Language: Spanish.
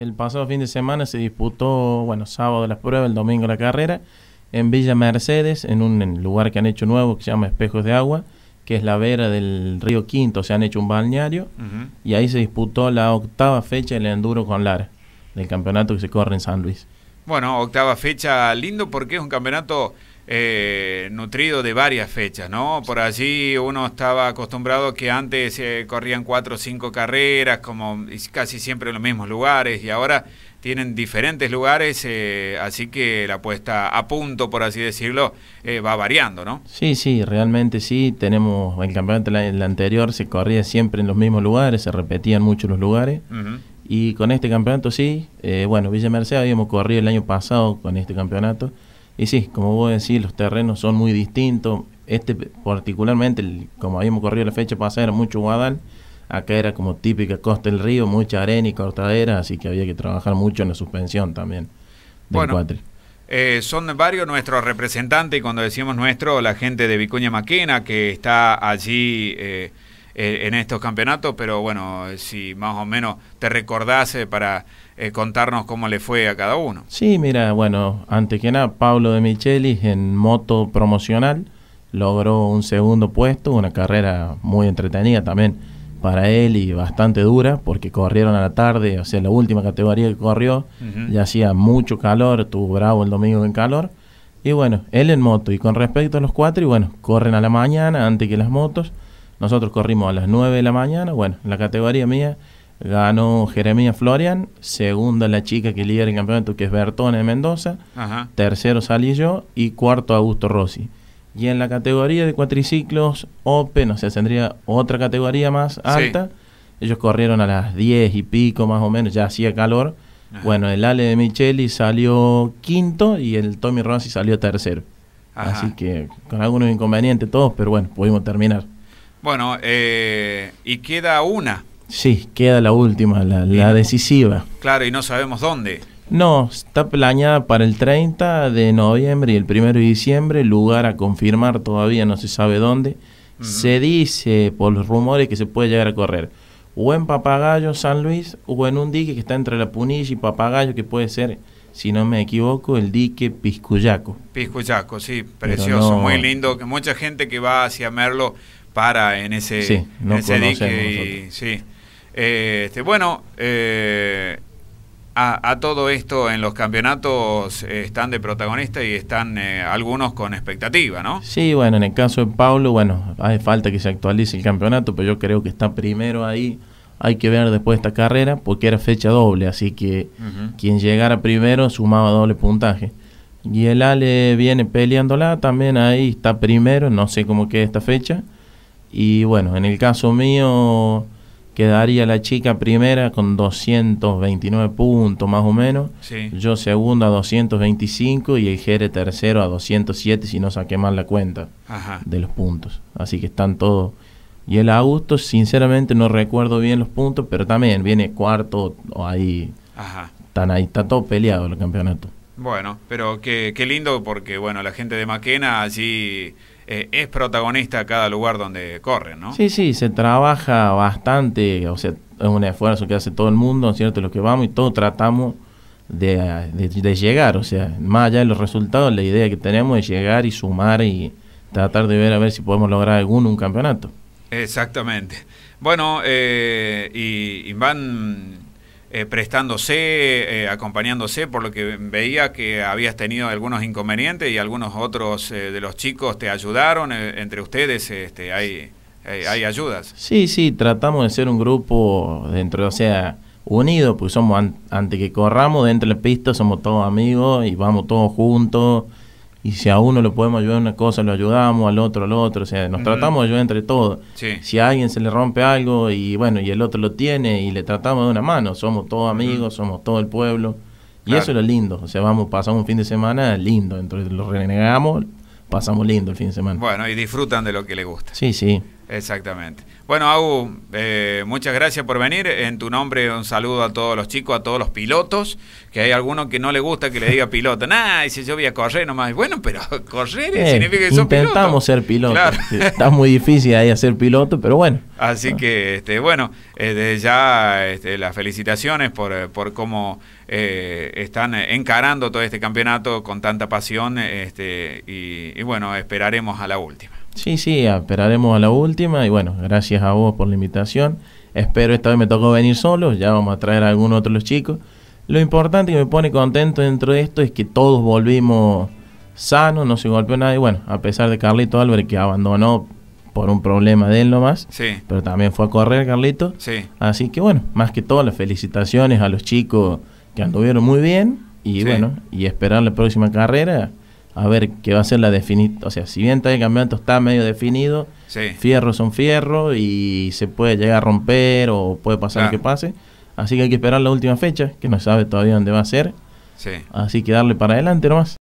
El pasado fin de semana se disputó, bueno, sábado las pruebas, el domingo la carrera, en Villa Mercedes, en un lugar que han hecho nuevo que se llama Espejos de Agua, que es la vera del río Quinto, se han hecho un balneario, y ahí se disputó la octava fecha del enduro con Lara, del campeonato que se corre en San Luis. Bueno, octava fecha, lindo porque es un campeonato eh, nutrido de varias fechas, ¿no? Por allí uno estaba acostumbrado que antes eh, corrían cuatro o cinco carreras, como casi siempre en los mismos lugares, y ahora tienen diferentes lugares, eh, así que la puesta a punto, por así decirlo, va variando, ¿no? Sí, sí, realmente sí. Tenemos el campeonato el anterior se corría siempre en los mismos lugares, se repetían mucho los lugares. Y con este campeonato sí, bueno, Villa Merced habíamos corrido el año pasado con este campeonato, y sí, como vos decís, los terrenos son muy distintos. Este particularmente, como habíamos corrido la fecha pasada, era mucho guadal. Acá era como típica costa del río, mucha arena y cortadera, así que había que trabajar mucho en la suspensión también del bueno. Eh, son varios nuestros representantes, y cuando decimos nuestro, la gente de Vicuña Maquena, que está allí eh, eh, en estos campeonatos, pero bueno, eh, si más o menos te recordase eh, para contarnos cómo le fue a cada uno. Sí, mira, bueno, antes que nada, Pablo de Michelis en moto promocional logró un segundo puesto, una carrera muy entretenida también para él y bastante dura porque corrieron a la tarde, o sea, la última categoría que corrió, Y ya hacía mucho calor, estuvo bravo el domingo en calor. Y bueno, él en moto y con respecto a los cuatro, y bueno, corren a la mañana antes que las motos. Nosotros corrimos a las 9 de la mañana, bueno, en la categoría mía ganó Jeremía Florian, segunda la chica que lidera el campeonato, que es Bertone de Mendoza, tercero salí yo y cuarto Augusto Rossi. Y en la categoría de cuatriciclos Open, o sea, tendría otra categoría más alta. Ellos corrieron a las 10 y pico más o menos, ya hacía calor. Bueno, el Ale de Micheli salió quinto y el Tommy Rossi salió tercero. Así que con algunos inconvenientes todos, pero bueno, pudimos terminar. Bueno, eh, y queda una. Sí, queda la última, la, decisiva. Claro, y no sabemos dónde. No, está planeada para el 30 de noviembre y el 1 de diciembre, lugar a confirmar todavía, no se sabe dónde. Se dice por los rumores que se puede llegar a correr o en Papagayo, San Luis, o en un dique que está entre la Punilla y Papagayo, que puede ser, si no me equivoco, el dique Piscuyaco. Piscuyaco, sí, precioso, muy lindo. que Mucha gente que va hacia Merlo para en ese, sí, no eh, este, bueno, eh, a, todo esto en los campeonatos eh, están de protagonista y están algunos con expectativa, ¿no? Sí, bueno, en el caso de Paulo bueno, hace falta que se actualice el campeonato, pero yo creo que está primero ahí. Hay que ver después esta carrera porque era fecha doble, así que quien llegara primero sumaba doble puntaje. Y el Ale viene peleándola también ahí, está primero, no sé cómo queda esta fecha y bueno, en el caso mío quedaría la chica primera con 229 puntos más o menos. Yo segundo a 225 y el Jere tercero a 207 si no saqué mal la cuenta de los puntos. Así que están todos. Y el Augusto, sinceramente no recuerdo bien los puntos, pero también viene cuarto o ahí. Ajá. ahí, está todo peleado el campeonato. Bueno, pero qué, lindo porque bueno, la gente de Maquena allí... Así eh, es protagonista a cada lugar donde corre, ¿no? Sí, sí, se trabaja bastante, o sea, es un esfuerzo que hace todo el mundo, ¿cierto? Los que vamos y todos tratamos de, llegar, o sea, más allá de los resultados, la idea que tenemos es llegar y sumar y tratar de ver a ver si podemos lograr alguno un campeonato. Exactamente. Bueno, eh, y van eh, prestándose, eh, acompañándose, por lo que veía que habías tenido algunos inconvenientes y algunos otros eh, de los chicos te ayudaron, entre ustedes este, hay, hay, ayudas. Sí, sí, tratamos de ser un grupo dentro, o sea, unido, porque somos, antes que corramos dentro de la somos todos amigos y vamos todos juntos y si a uno le podemos ayudar una cosa, lo ayudamos, al otro, al otro, o sea, nos tratamos de ayudar entre todos. Si a alguien se le rompe algo y bueno, y el otro lo tiene y le tratamos de una mano, somos todos amigos, somos todo el pueblo. Y eso es lo lindo, o sea, vamos, pasamos un fin de semana lindo, entonces lo renegamos, pasamos lindo el fin de semana. Bueno, y disfrutan de lo que les gusta. Sí, sí. Exactamente. Bueno, Agu, eh, muchas gracias por venir. En tu nombre un saludo a todos los chicos, a todos los pilotos, que hay alguno que no le gusta que le diga piloto. Nah, si yo voy a correr nomás. Bueno, pero correr eh, significa que piloto. Intentamos ser piloto. Está muy difícil ahí hacer piloto, pero bueno. Así que, este, bueno, eh, desde ya este, las felicitaciones por, por cómo están encarando todo este campeonato con tanta pasión este, y bueno, esperaremos a la última. Sí, sí, esperaremos a la última y bueno, gracias a vos por la invitación. Espero esta vez me tocó venir solo, ya vamos a traer a algún otro los chicos. Lo importante que me pone contento dentro de esto es que todos volvimos sanos, no se golpeó nadie. Bueno, a pesar de Carlito Álvarez que abandonó por un problema de él nomás, sí. pero también fue a correr Carlito. Sí. Así que bueno, más que todo las felicitaciones a los chicos que anduvieron muy bien y bueno, y esperar la próxima carrera a ver qué va a ser la definición. O sea, si bien está el campeonato está medio definido, sí. fierro son fierro y se puede llegar a romper o puede pasar lo que pase. Así que hay que esperar la última fecha, que no sabe todavía dónde va a ser. Así que darle para adelante nomás.